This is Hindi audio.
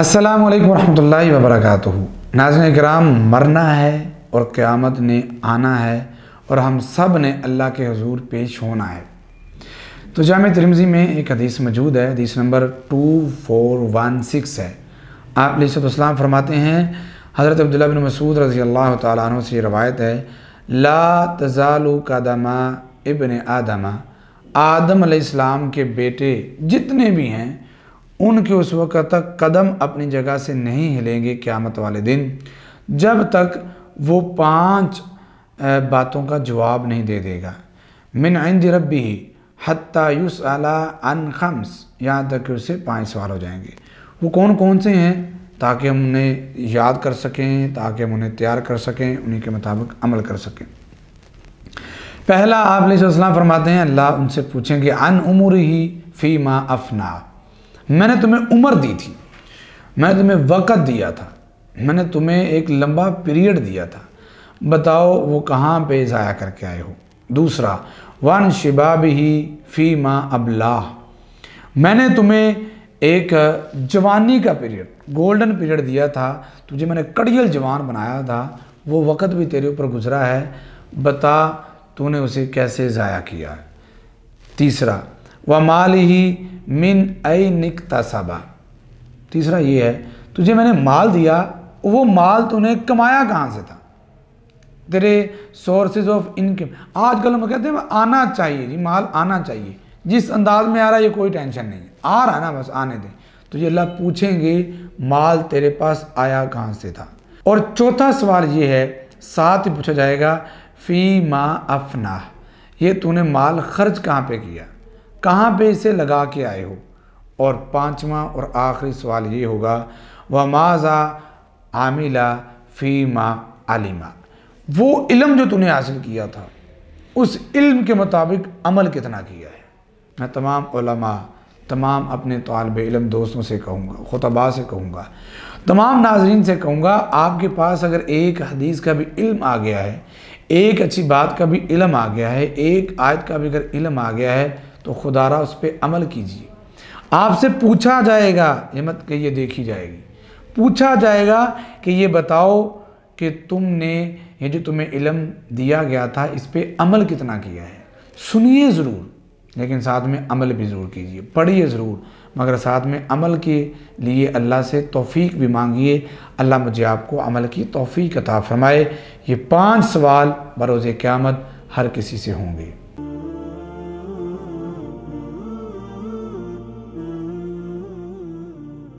अस्सलाम वालेकुम रहमतुल्लाहि व बरकातुहू नाजन कराम मरना है और क़यामत ने आना है और हम सब ने अल्लाह के हजूर पेश होना है तो जाम तिरमजी में एक हदीस मौजूद है हदीस number two four one six है आप सलाम फरमाते हैं हज़रत अब्दुल्ला बिन मसूद रज़ी अल्लाह तु से रवायत है ला तजालु कदमा इबन आदमा आदम अलैहिस्सलाम के बेटे जितने भी हैं उनके उस वक़्त तक कदम अपनी जगह से नहीं हिलेंगे क़्यामत वाले दिन जब तक वो पांच बातों का जवाब नहीं दे देगा मिन आइंद रबी ही यूस अला अन खम्स यहाँ तक कि उसे पाँच सवाल हो जाएंगे वो कौन कौन से हैं ताकि हम उन्हें याद कर सकें ताकि हम उन्हें तैयार कर सकें उन्हीं के मुताबिक अमल कर सकें पहला आप आपलाम फरमाते हैं अल्लाह उनसे पूछेंगे अन उम्र ही फ़ी माँ अफना मैंने तुम्हें उम्र दी थी मैंने तुम्हें वक़्त दिया था मैंने तुम्हें एक लंबा पीरियड दिया था बताओ वो कहाँ पे ज़ाया करके आए हो दूसरा वन शिबाब ही फ़ी माँ अबलाह मैंने तुम्हें एक जवानी का पीरियड गोल्डन पीरियड दिया था तुझे मैंने कड़ियल जवान बनाया था वो वक़्त भी तेरे ऊपर गुजरा है बता तूने उसे कैसे ज़ाया किया तीसरा व माल ही मिन ऐ निकतासाबा तीसरा ये है तुझे मैंने माल दिया वो माल तूने कमाया कहाँ से था तेरे सोर्सेज ऑफ इनकम आजकल हम कहते हैं आना चाहिए जी माल आना चाहिए जिस अंदाज में आ रहा है ये कोई टेंशन नहीं आ रहा है ना बस आने दें तो ये अल्लाह पूछेंगे माल तेरे पास आया कहाँ से था और चौथा सवाल ये है साथ ही पूछा जाएगा फ़ी मा अफना ये तूने माल खर्च कहाँ पे किया कहाँ पे इसे लगा के आए हो और पांचवा और आखिरी सवाल ये होगा व माजा आमिला फ़ी मा आलिमा वो इलम जो तूने हासिल किया था उस इल्म के मुताबिक अमल कितना किया है मैं तमाम तमाम अपने तलब इलम दोस्तों से कहूँगा खुतबा से कहूँगा तमाम नाजरन से कहूँगा आपके पास अगर एक हदीस का भी इल्म आ गया है एक अच्छी बात का भी इलम आ गया है एक आयत का भी अगर इलम आ गया है तो खुदारा उस पर अमल कीजिए आपसे पूछा जाएगा ये मत ये देखी जाएगी पूछा जाएगा कि ये बताओ कि तुमने ये जो तुम्हें इलम दिया गया था इस पर अमल कितना किया है सुनिए ज़रूर लेकिन साथ में अमल भी ज़रूर कीजिए पढ़िए ज़रूर मगर साथ में अमल के लिए अल्लाह से तोफ़ी भी मांगिए अल्लाह मुझे आपको अमल की तोफ़ी कता फरमाए ये पांच सवाल बरोज़ क़्यामत हर किसी से होंगे